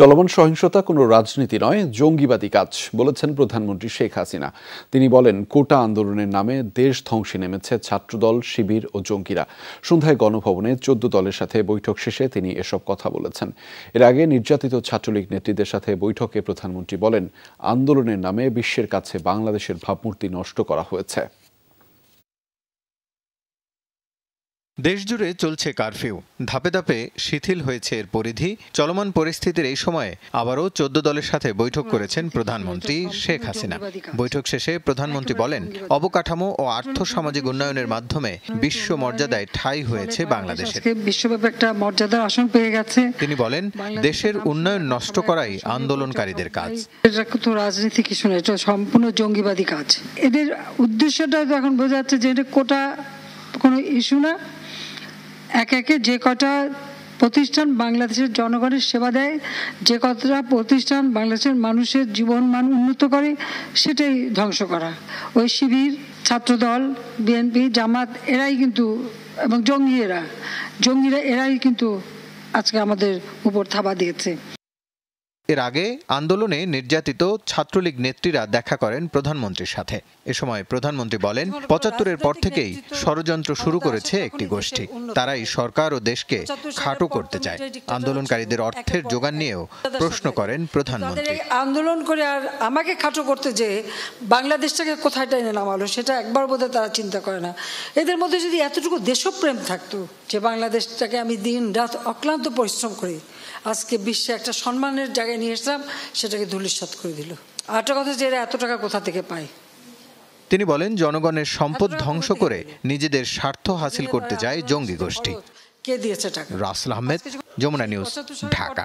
চলমান সহিংসতা কোনো রাজনীতি নয় জঙ্গিবাদী কাজ বলেছেন প্রধানমন্ত্রী শেখ হাসিনা তিনি বলেন কোটা আন্দোলনের নামে দেশ ধ্বংসে নেমেছে ছাত্রদল শিবির ও জঙ্গিরা সন্ধ্যায় গণভবনে চোদ্দ দলের সাথে বৈঠক শেষে তিনি এসব কথা বলেছেন এর আগে নির্যাতিত ছাত্রলীগ নেত্রীদের সাথে বৈঠকে প্রধানমন্ত্রী বলেন আন্দোলনের নামে বিশ্বের কাছে বাংলাদেশের ভাবমূর্তি নষ্ট করা হয়েছে দেশজুড়ে চলছে কারফিউ ধাপে ধাপে শিথিল হয়েছে এর পরিধি চলমান পরিস্থিতির এই সময়ে আবারও চোদ্দ দলের সাথে বৈঠক করেছেন প্রধানমন্ত্রী শেখ হাসিনা বৈঠক শেষে প্রধানমন্ত্রী বলেন অবকাঠামো ও আর্থ সামাজিক উন্নয়নের মাধ্যমে বিশ্ব মর্যাদায় ঠাঁই হয়েছে বাংলাদেশের বিশ্বব্যাপী একটা মর্যাদার আসন পেয়ে গেছে তিনি বলেন দেশের উন্নয়ন নষ্ট করাই আন্দোলনকারীদের কাজ এটা রাজনীতি কিছু না সম্পূর্ণ জঙ্গিবাদী কাজ এদের উদ্দেশ্যটা এখন বোঝা যাচ্ছে যে এটা কোটা কোনো ইস্যু না এক একে যে কটা প্রতিষ্ঠান বাংলাদেশের জনগণের সেবা দেয় যে কতটা প্রতিষ্ঠান বাংলাদেশের মানুষের জীবন মান উন্নত করে সেটাই ধ্বংস করা ওই শিবির ছাত্রদল বিএনপি জামাত এরাই কিন্তু এবং জঙ্গি এরা জঙ্গিরা এরাই কিন্তু আজকে আমাদের উপর থাবা দিয়েছে এর আগে আন্দোলনে নির্যাতিত ছাত্রলীগ নেত্রীরা দেখা করেন প্রধানমন্ত্রীর সাথে এ সময় প্রধানমন্ত্রী বলেন পঁচাত্তরের পর থেকেই ষড়যন্ত্র শুরু করেছে একটি গোষ্ঠী তারাই সরকার ও দেশকে খাটো করতে চায় আন্দোলনকারীদের অর্থের যোগান নিয়েও প্রশ্ন করেন প্রধানমন্ত্রী আন্দোলন করে আর আমাকে খাটো করতে যে বাংলাদেশটাকে কোথায় টেনে নামালো সেটা একবার বোধহয় তারা চিন্তা করে না এদের মধ্যে যদি এতটুকু দেশপ্রেম থাকতো যে বাংলাদেশটাকে আমি দিন রাত অক্লান্ত পরিশ্রম করি আজকে বিশ্বে একটা সম্মানের জায়গায় নিয়ে এসলাম সেটাকে ধুলিস্বাত করে দিল আরেকটা কথা যে এরা এত টাকা কোথা থেকে পায় তিনি বলেন জনগণের সম্পদ ধ্বংস করে নিজেদের স্বার্থ হাসিল করতে চায় জঙ্গি গোষ্ঠী কে দিয়েছে টাকা রাসল আহমেদ যমুনা নিউজ ঢাকা